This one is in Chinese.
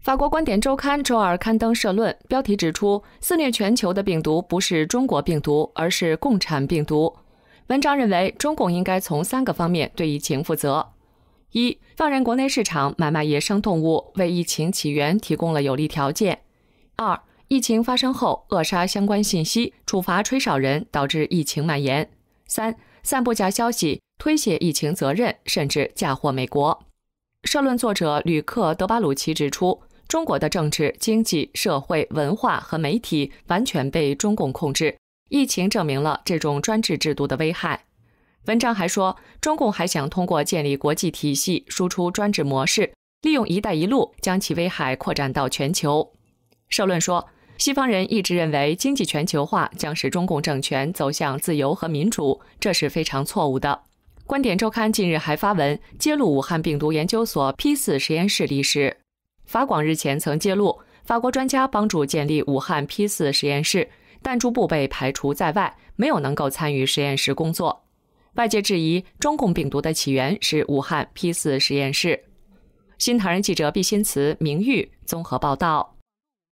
法国观点周刊周二刊登社论，标题指出，肆虐全球的病毒不是中国病毒，而是共产病毒。文章认为，中共应该从三个方面对疫情负责：一、放任国内市场买卖野生动物，为疫情起源提供了有利条件；二、疫情发生后扼杀相关信息，处罚吹哨人，导致疫情蔓延；三、散布假消息，推卸疫情责任，甚至嫁祸美国。社论作者吕克·德巴鲁奇指出。中国的政治、经济、社会、文化和媒体完全被中共控制。疫情证明了这种专制制度的危害。文章还说，中共还想通过建立国际体系输出专制模式，利用“一带一路”将其危害扩展到全球。社论说，西方人一直认为经济全球化将使中共政权走向自由和民主，这是非常错误的。观点周刊近日还发文揭露武汉病毒研究所 p 四实验室历史。法广日前曾揭露，法国专家帮助建立武汉 P 四实验室，但逐步被排除在外，没有能够参与实验室工作。外界质疑中共病毒的起源是武汉 P 四实验室。新唐人记者毕新慈、明玉综合报道。